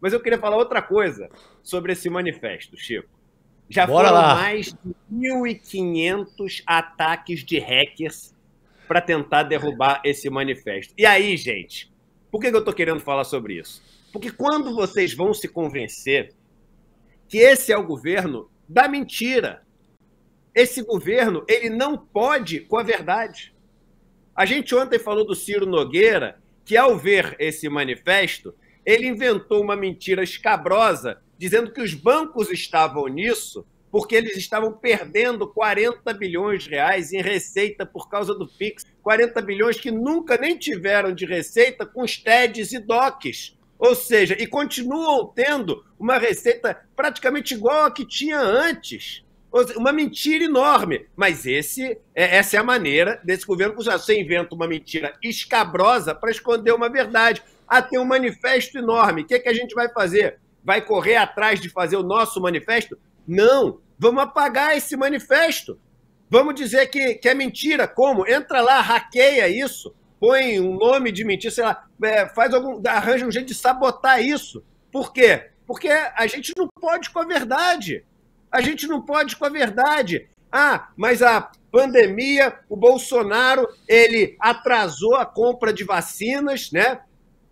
Mas eu queria falar outra coisa sobre esse manifesto, Chico. Já Bora foram lá. mais de 1.500 ataques de hackers para tentar derrubar esse manifesto. E aí, gente, por que eu estou querendo falar sobre isso? Porque quando vocês vão se convencer que esse é o governo da mentira, esse governo ele não pode com a verdade. A gente ontem falou do Ciro Nogueira, que ao ver esse manifesto, ele inventou uma mentira escabrosa, dizendo que os bancos estavam nisso porque eles estavam perdendo 40 bilhões de reais em receita por causa do Pix. 40 bilhões que nunca nem tiveram de receita com os TEDs e DOCs. Ou seja, e continuam tendo uma receita praticamente igual a que tinha antes. Uma mentira enorme. Mas esse, é, essa é a maneira desse governo usar. Você inventa uma mentira escabrosa para esconder uma verdade. Ah, tem um manifesto enorme. O que, é que a gente vai fazer? Vai correr atrás de fazer o nosso manifesto? Não. Vamos apagar esse manifesto. Vamos dizer que, que é mentira. Como? Entra lá, hackeia isso, põe um nome de mentira, sei lá, é, faz algum, arranja um jeito de sabotar isso. Por quê? Porque a gente não pode com a verdade. A gente não pode com a verdade. Ah, mas a pandemia, o Bolsonaro, ele atrasou a compra de vacinas, né?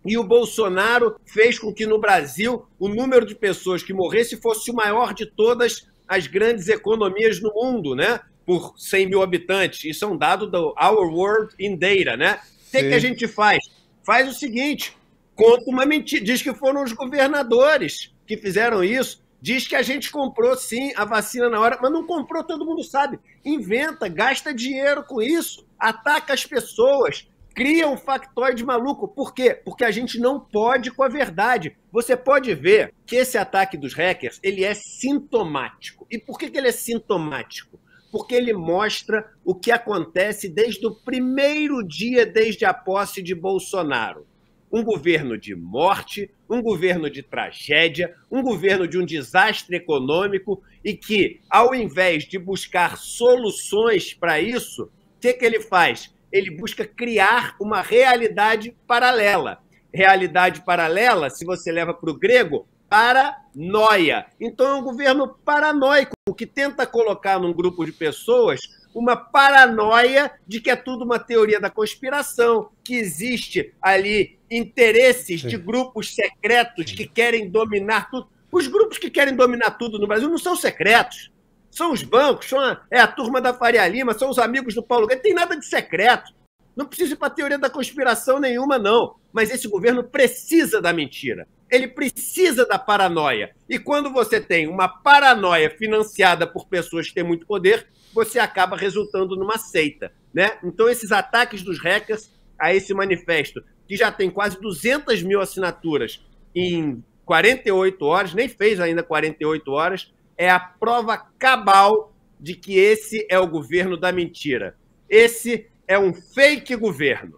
E o Bolsonaro fez com que no Brasil o número de pessoas que morresse fosse o maior de todas as grandes economias no mundo, né? Por 100 mil habitantes. Isso é um dado do Our World in Data, né? O que, é que a gente faz? Faz o seguinte: conta uma mentira, diz que foram os governadores que fizeram isso diz que a gente comprou sim a vacina na hora, mas não comprou, todo mundo sabe. Inventa, gasta dinheiro com isso, ataca as pessoas, cria um factoide maluco. Por quê? Porque a gente não pode com a verdade. Você pode ver que esse ataque dos hackers, ele é sintomático. E por que, que ele é sintomático? Porque ele mostra o que acontece desde o primeiro dia, desde a posse de Bolsonaro um governo de morte, um governo de tragédia, um governo de um desastre econômico e que, ao invés de buscar soluções para isso, o que, que ele faz? Ele busca criar uma realidade paralela. Realidade paralela, se você leva para o grego, paranoia. Então é um governo paranoico que tenta colocar num grupo de pessoas uma paranoia de que é tudo uma teoria da conspiração, que existe ali interesses de grupos secretos que querem dominar tudo. Os grupos que querem dominar tudo no Brasil não são secretos. São os bancos, são a, é a turma da Faria Lima, são os amigos do Paulo Guedes. Tem nada de secreto. Não precisa ir para teoria da conspiração nenhuma, não. Mas esse governo precisa da mentira. Ele precisa da paranoia. E quando você tem uma paranoia financiada por pessoas que têm muito poder, você acaba resultando numa seita. Né? Então, esses ataques dos hackers a esse manifesto que já tem quase 200 mil assinaturas em 48 horas, nem fez ainda 48 horas, é a prova cabal de que esse é o governo da mentira. Esse é um fake governo.